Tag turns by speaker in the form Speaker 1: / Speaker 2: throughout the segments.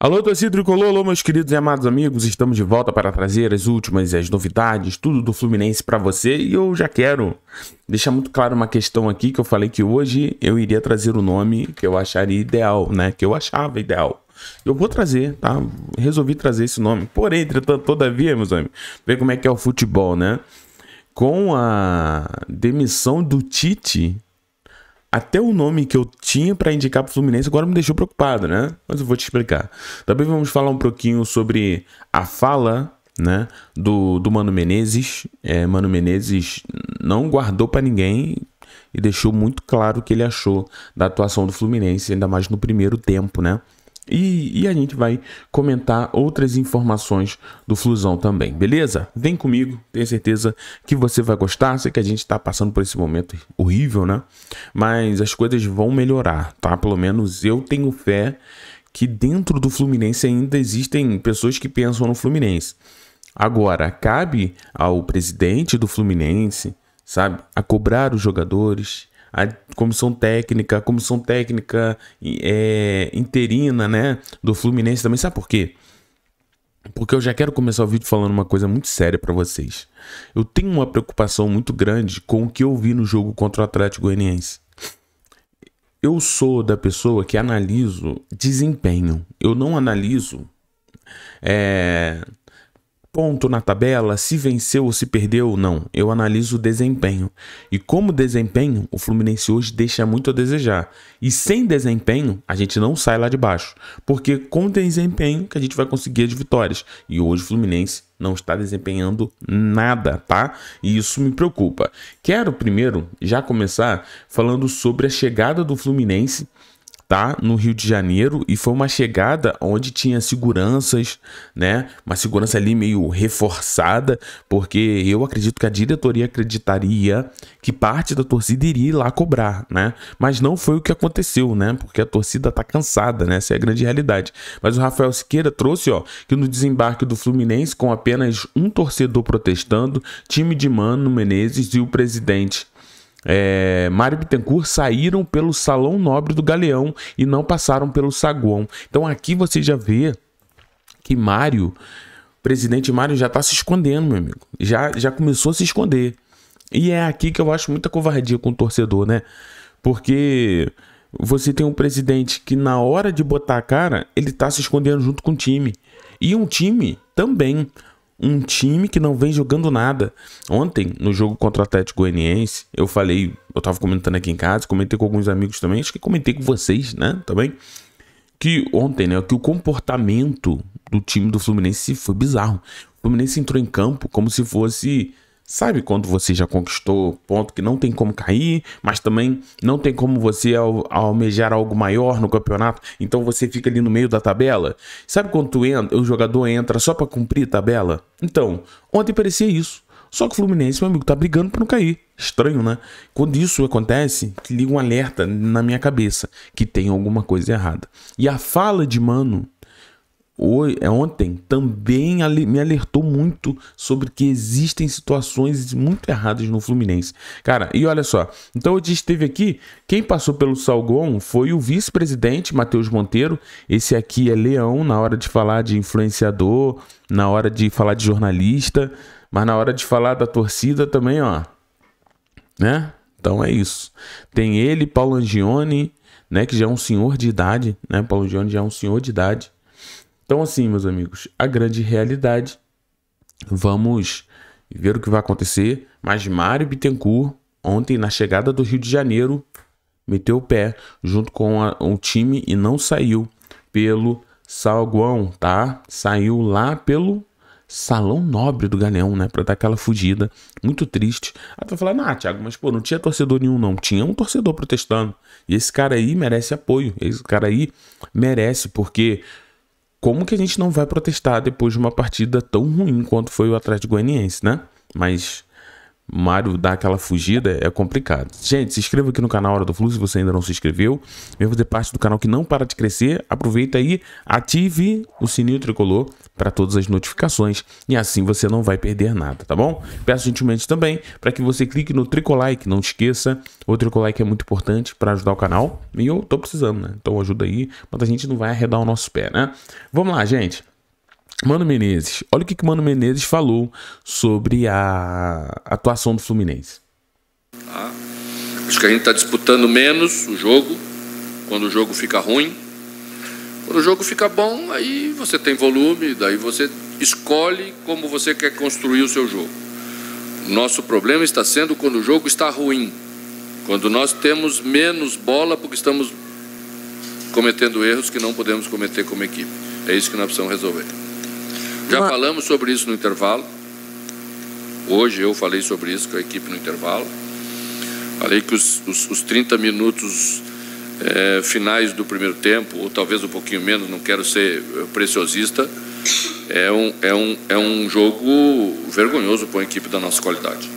Speaker 1: Alô, torcida tricolor, alô, meus queridos e amados amigos, estamos de volta para trazer as últimas e as novidades, tudo do Fluminense para você. E eu já quero deixar muito claro uma questão aqui que eu falei que hoje eu iria trazer o nome que eu acharia ideal, né? Que eu achava ideal. Eu vou trazer, tá? Resolvi trazer esse nome. Porém, entretanto, todavia, meus amigos, ver como é que é o futebol, né? Com a demissão do Tite, até o nome que eu tinha para indicar para o Fluminense agora me deixou preocupado, né? Mas eu vou te explicar. Também vamos falar um pouquinho sobre a fala né, do, do Mano Menezes. É, Mano Menezes não guardou para ninguém e deixou muito claro o que ele achou da atuação do Fluminense, ainda mais no primeiro tempo, né? E, e, a gente vai comentar outras informações do Flusão também, beleza? Vem comigo, tenho certeza que você vai gostar. Sei que a gente está passando por esse momento horrível, né? Mas as coisas vão melhorar, tá? Pelo menos eu tenho fé que dentro do Fluminense ainda existem pessoas que pensam no Fluminense. Agora, cabe ao presidente do Fluminense, sabe, a cobrar os jogadores, a comissão técnica, a comissão técnica é, interina, né, do Fluminense também. Sabe por quê? Porque eu já quero começar o vídeo falando uma coisa muito séria para vocês. Eu tenho uma preocupação muito grande com o que eu vi no jogo contra o Atlético Goianiense. Eu sou da pessoa que analiso desempenho. Eu não analiso é, ponto na tabela, se venceu ou se perdeu, não. Eu analiso o desempenho. E como desempenho, o Fluminense hoje deixa muito a desejar. E sem desempenho, a gente não sai lá de baixo. Porque com desempenho que a gente vai conseguir as vitórias. E hoje o Fluminense não está desempenhando nada, tá? E isso me preocupa. Quero primeiro já começar falando sobre a chegada do Fluminense tá no Rio de Janeiro e foi uma chegada onde tinha seguranças, né? Uma segurança ali meio reforçada, porque eu acredito que a diretoria acreditaria que parte da torcida iria lá cobrar, né? Mas não foi o que aconteceu, né? Porque a torcida tá cansada, né? Essa é a grande realidade. Mas o Rafael Siqueira trouxe, ó, que no desembarque do Fluminense com apenas um torcedor protestando, time de Mano Menezes e o presidente é, Mário Bittencourt saíram pelo Salão Nobre do Galeão e não passaram pelo Saguão. Então aqui você já vê que Mário, presidente Mário, já está se escondendo, meu amigo. Já, já começou a se esconder. E é aqui que eu acho muita covardia com o torcedor, né? Porque você tem um presidente que, na hora de botar a cara, ele está se escondendo junto com o time. E um time também um time que não vem jogando nada. Ontem, no jogo contra o Atlético Goianiense, eu falei, eu tava comentando aqui em casa, comentei com alguns amigos também, acho que comentei com vocês, né, também, que ontem, né, que o comportamento do time do Fluminense foi bizarro. O Fluminense entrou em campo como se fosse Sabe quando você já conquistou ponto que não tem como cair, mas também não tem como você almejar algo maior no campeonato, então você fica ali no meio da tabela? Sabe quando entra, o jogador entra só para cumprir a tabela? Então, ontem parecia isso. Só que o Fluminense, meu amigo, tá brigando para não cair. Estranho, né? Quando isso acontece, liga um alerta na minha cabeça que tem alguma coisa errada. E a fala de mano hoje, é ontem também me alertou muito sobre que existem situações muito erradas no Fluminense. Cara, e olha só, então hoje esteve aqui, quem passou pelo Salgon foi o vice-presidente Matheus Monteiro, esse aqui é leão na hora de falar de influenciador, na hora de falar de jornalista, mas na hora de falar da torcida também, ó, né? Então é isso. Tem ele, Paulo Angione, né, que já é um senhor de idade, né? Paulo Angione já é um senhor de idade. Então, assim, meus amigos, a grande realidade. Vamos ver o que vai acontecer. Mas Mário Bittencourt, ontem, na chegada do Rio de Janeiro, meteu o pé junto com a, um time e não saiu pelo Salguão, tá? Saiu lá pelo Salão Nobre do Galeão, né? Pra dar aquela fugida. Muito triste. Aí tu vai falar, ah, Thiago, mas pô, não tinha torcedor nenhum, não. Tinha um torcedor protestando. E esse cara aí merece apoio. Esse cara aí merece, porque como que a gente não vai protestar depois de uma partida tão ruim quanto foi o Atlético Goianiense, né? Mas Mário dá aquela fugida, é complicado. Gente, se inscreva aqui no canal Hora do Fluxo se você ainda não se inscreveu. Vem fazer parte do canal que não para de crescer. Aproveita aí, ative o sininho tricolor para todas as notificações e assim você não vai perder nada, tá bom? Peço gentilmente também para que você clique no Tricolike, não esqueça. O Tricolike é muito importante para ajudar o canal e eu tô precisando, né? Então ajuda aí, mas a gente não vai arredar o nosso pé, né? Vamos lá, gente. Mano Menezes, olha o que, que Mano Menezes falou sobre a atuação do Fluminense. Ah, acho que a gente está disputando menos o jogo, quando o jogo fica ruim. Quando o jogo fica bom, aí você tem volume, daí você escolhe como você quer construir o seu jogo. Nosso problema está sendo quando o jogo está ruim, quando nós temos menos bola porque estamos cometendo erros que não podemos cometer como equipe. É isso que nós precisamos resolver. Já uma... falamos sobre isso no intervalo. Hoje eu falei sobre isso com a equipe no intervalo. Falei que os, os, os 30 minutos é, finais do primeiro tempo, ou talvez um pouquinho menos, não quero ser eh, preciosista, é um, é um, é um jogo vergonhoso para uma equipe da nossa qualidade.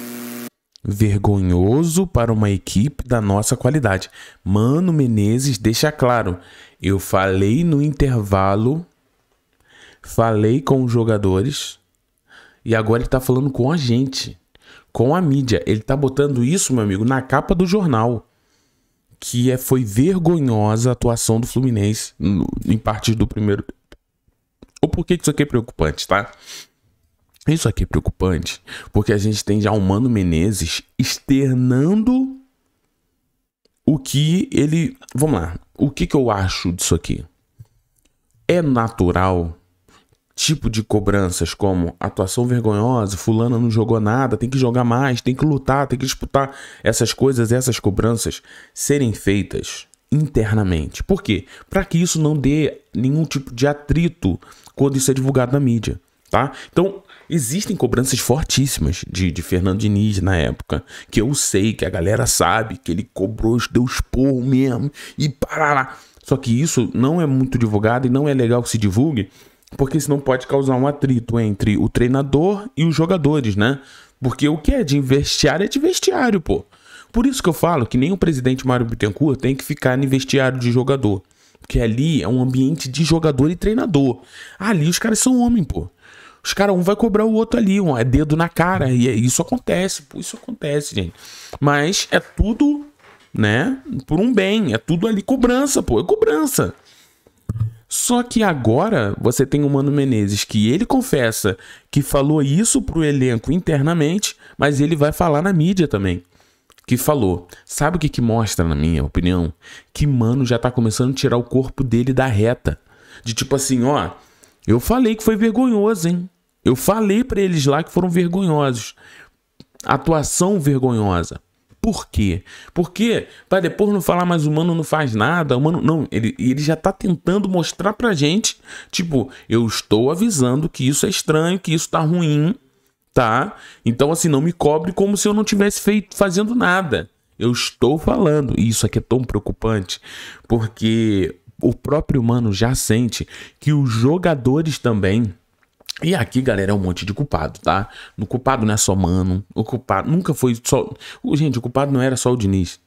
Speaker 1: Vergonhoso para uma equipe da nossa qualidade. Mano Menezes deixa claro. Eu falei no intervalo falei com os jogadores e agora ele tá falando com a gente, com a mídia. Ele tá botando isso, meu amigo, na capa do jornal. Que é, foi vergonhosa a atuação do Fluminense no, em parte do primeiro. O porquê que isso aqui é preocupante, tá? Isso aqui é preocupante, porque a gente tem já o Mano Menezes externando o que ele. Vamos lá. O que, que eu acho disso aqui? É natural tipo de cobranças como atuação vergonhosa, fulana não jogou nada, tem que jogar mais, tem que lutar, tem que disputar, essas coisas, essas cobranças serem feitas internamente. Por quê? Para que isso não dê nenhum tipo de atrito quando isso é divulgado na mídia, tá? Então, existem cobranças fortíssimas de, de Fernando Diniz na época, que eu sei, que a galera sabe, que ele cobrou, deu expor mesmo e parará. Só que isso não é muito divulgado e não é legal que se divulgue, porque senão pode causar um atrito entre o treinador e os jogadores, né? Porque o que é de vestiário é de vestiário, pô. Por isso que eu falo que nem o presidente Mário Bittencourt tem que ficar no vestiário de jogador. Porque ali é um ambiente de jogador e treinador. Ali os caras são homem, pô. Os caras, um vai cobrar o outro ali, um é dedo na cara. E é, isso acontece, pô, isso acontece, gente. Mas é tudo, né, por um bem. É tudo ali cobrança, pô, é cobrança. Só que agora você tem o Mano Menezes que ele confessa que falou isso pro elenco internamente, mas ele vai falar na mídia também. Que falou. Sabe o que, que mostra, na minha opinião? Que Mano já tá começando a tirar o corpo dele da reta. De tipo assim, ó, eu falei que foi vergonhoso, hein? Eu falei para eles lá que foram vergonhosos. Atuação vergonhosa. Por quê? Porque para depois não falar mais humano não faz nada, humano não, ele, ele já está tentando mostrar pra gente, tipo, eu estou avisando que isso é estranho, que isso tá ruim, tá? Então assim, não me cobre como se eu não tivesse feito fazendo nada. Eu estou falando, e isso aqui é tão preocupante, porque o próprio humano já sente que os jogadores também e aqui, galera, é um monte de culpado, tá? O culpado não é só Mano, o culpado nunca foi só... Gente, o culpado não era só o Diniz.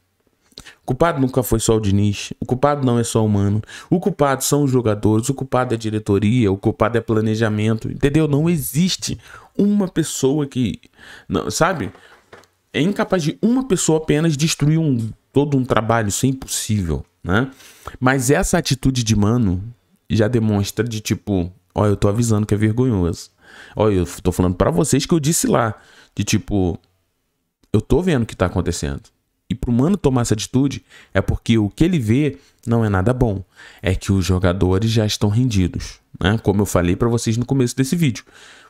Speaker 1: O culpado nunca foi só o Diniz, o culpado não é só o Mano, o culpado são os jogadores, o culpado é diretoria, o culpado é planejamento, entendeu? Não existe uma pessoa que, não, sabe? É incapaz de uma pessoa apenas destruir um, todo um trabalho, isso é impossível, né? Mas essa atitude de Mano já demonstra de tipo, Olha, eu tô avisando que é vergonhoso. Olha, eu tô falando para vocês que eu disse lá. De tipo, eu tô vendo o que tá acontecendo. E pro mano tomar essa atitude é porque o que ele vê não é nada bom. É que os jogadores já estão rendidos. Né? Como eu falei para vocês no começo desse vídeo.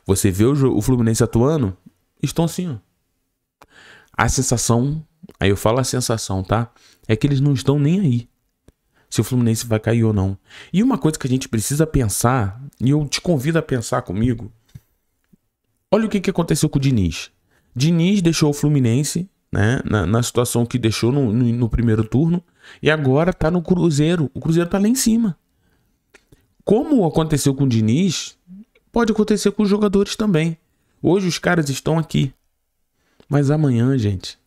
Speaker 1: Você vê o, o Fluminense atuando, estão assim, ó. A sensação, aí eu falo a sensação, tá? É que eles não estão nem aí se o Fluminense vai cair ou não. E uma coisa que a gente precisa pensar, e eu te convido a pensar comigo, olha o que, que aconteceu com o Diniz. Diniz deixou o Fluminense né, na, na situação que deixou no, no, no, primeiro turno e agora tá no Cruzeiro. O Cruzeiro tá lá em cima. Como aconteceu com o Diniz, pode acontecer com os jogadores também. Hoje os caras estão aqui. Mas amanhã, gente,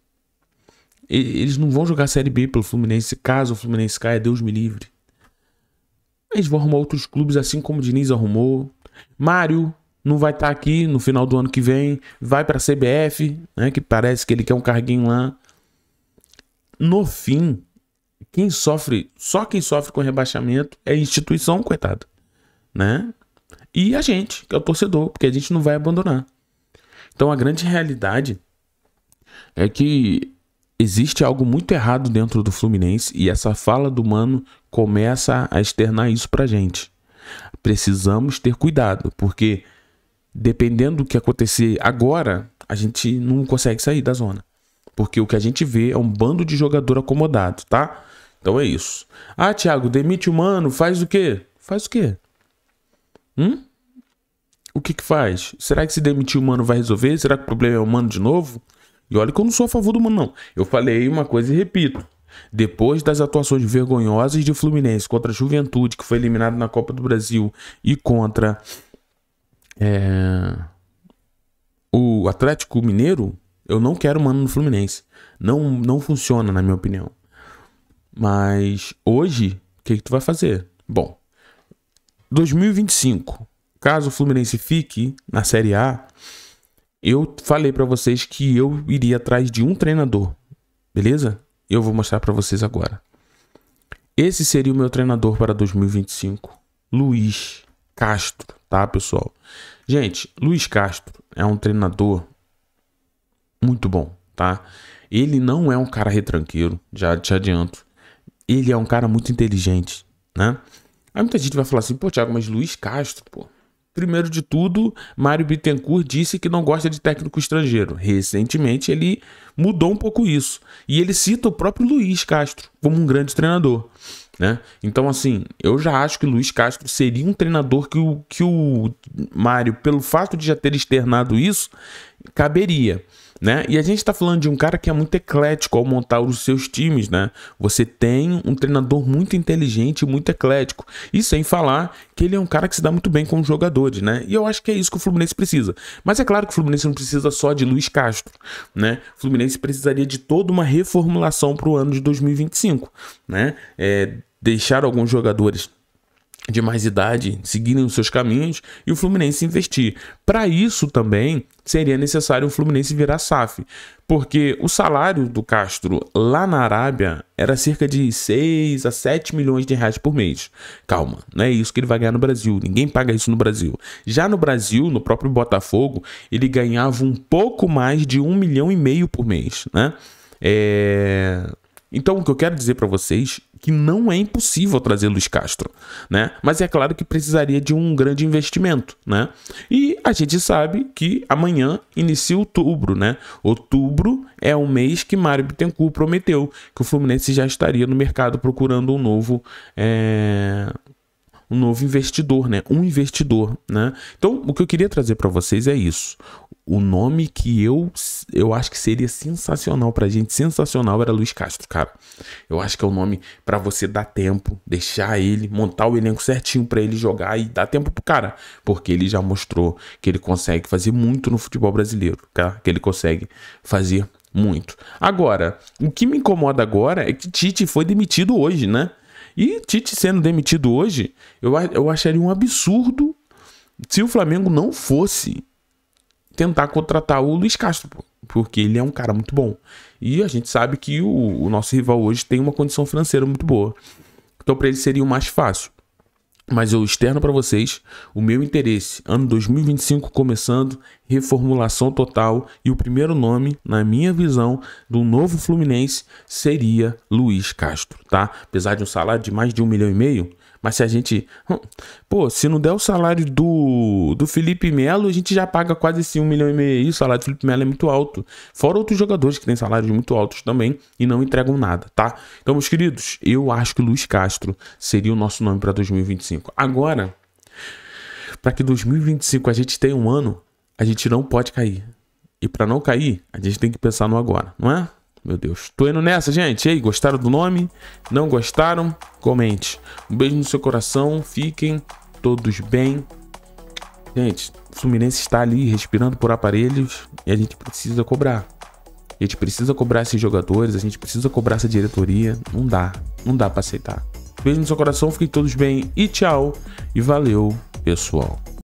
Speaker 1: eles não vão jogar Série B pelo Fluminense, caso o Fluminense caia, Deus me livre. Eles vão arrumar outros clubes, assim como o Diniz arrumou. Mário não vai estar tá aqui no final do ano que vem, vai para a CBF, né, que parece que ele quer um carguinho lá. No fim, quem sofre, só quem sofre com rebaixamento é a instituição, coitado, né? E a gente, que é o torcedor, porque a gente não vai abandonar. Então a grande realidade é que existe algo muito errado dentro do Fluminense e essa fala do mano começa a externar isso pra gente. Precisamos ter cuidado, porque dependendo do que acontecer agora, a gente não consegue sair da zona. Porque o que a gente vê é um bando de jogador acomodado, tá? Então é isso. Ah, Thiago, demite o mano, faz o quê? Faz o quê? Hum? O que que faz? Será que se demitir o mano vai resolver? Será que o problema é o mano de novo? E olha que eu não sou a favor do Mano, não. Eu falei uma coisa e repito. Depois das atuações vergonhosas de Fluminense contra a Juventude, que foi eliminado na Copa do Brasil, e contra é, o Atlético Mineiro, eu não quero Mano no Fluminense. Não, não funciona, na minha opinião. Mas hoje, o que, que tu vai fazer? Bom, 2025, caso o Fluminense fique na Série A, eu falei para vocês que eu iria atrás de um treinador, beleza? Eu vou mostrar para vocês agora. Esse seria o meu treinador para 2025, Luiz Castro, tá, pessoal? Gente, Luiz Castro é um treinador muito bom, tá? Ele não é um cara retranqueiro, já te adianto. Ele é um cara muito inteligente, né? Aí muita gente vai falar assim, pô, Thiago, mas Luiz Castro, pô, Primeiro de tudo, Mário Bittencourt disse que não gosta de técnico estrangeiro. Recentemente ele mudou um pouco isso. E ele cita o próprio Luiz Castro como um grande treinador. Né? Então, assim, eu já acho que Luiz Castro seria um treinador que o, que o Mário, pelo fato de já ter externado isso, caberia né? E a gente está falando de um cara que é muito eclético ao montar os seus times, né? Você tem um treinador muito inteligente e muito eclético. E sem falar que ele é um cara que se dá muito bem com os jogadores, né? E eu acho que é isso que o Fluminense precisa. Mas é claro que o Fluminense não precisa só de Luiz Castro, né? O Fluminense precisaria de toda uma reformulação para o ano de 2025, né? É, deixar alguns jogadores de mais idade seguirem os seus caminhos e o Fluminense investir. Para isso também seria necessário o Fluminense virar SAF, porque o salário do Castro lá na Arábia era cerca de 6 a 7 milhões de reais por mês. Calma, não é isso que ele vai ganhar no Brasil, ninguém paga isso no Brasil. Já no Brasil, no próprio Botafogo, ele ganhava um pouco mais de 1 milhão e meio por mês, né? É, então, o que eu quero dizer para vocês é que não é impossível trazer Luiz Castro, né? Mas é claro que precisaria de um grande investimento, né? E a gente sabe que amanhã inicia outubro, né? Outubro é o mês que Mário Bittencourt prometeu que o Fluminense já estaria no mercado procurando um novo é um novo investidor, né? Um investidor, né? Então, o que eu queria trazer para vocês é isso o nome que eu, eu acho que seria sensacional pra gente, sensacional era Luiz Castro, cara. Eu acho que é o nome para você dar tempo, deixar ele, montar o elenco certinho para ele jogar e dar tempo pro cara, porque ele já mostrou que ele consegue fazer muito no futebol brasileiro, cara, tá? que ele consegue fazer muito. Agora, o que me incomoda agora é que Tite foi demitido hoje, né? E Tite sendo demitido hoje, eu, eu acharia um absurdo se o Flamengo não fosse tentar contratar o Luiz Castro, pô, porque ele é um cara muito bom. E a gente sabe que o, o nosso rival hoje tem uma condição financeira muito boa. Então, para ele seria o mais fácil. Mas eu externo para vocês o meu interesse. Ano 2025 começando, reformulação total e o primeiro nome, na minha visão, do novo Fluminense seria Luiz Castro, tá? Apesar de um salário de mais de um milhão e meio, mas se a gente. Hum, pô, se não der o salário do, do Felipe Melo, a gente já paga quase assim um milhão e meio. o salário do Felipe Melo é muito alto. Fora outros jogadores que têm salários muito altos também e não entregam nada, tá? Então, meus queridos, eu acho que Luiz Castro seria o nosso nome para 2025. Agora, para que 2025 a gente tenha um ano, a gente não pode cair. E para não cair, a gente tem que pensar no agora, não é? Meu Deus. Tô indo nessa, gente. E aí, gostaram do nome? Não gostaram? Comente. Um beijo no seu coração. Fiquem todos bem. Gente, o Fluminense está ali respirando por aparelhos e a gente precisa cobrar. A gente precisa cobrar esses jogadores, a gente precisa cobrar essa diretoria. Não dá. Não dá para aceitar. beijo no seu coração. Fiquem todos bem e tchau. E valeu, pessoal.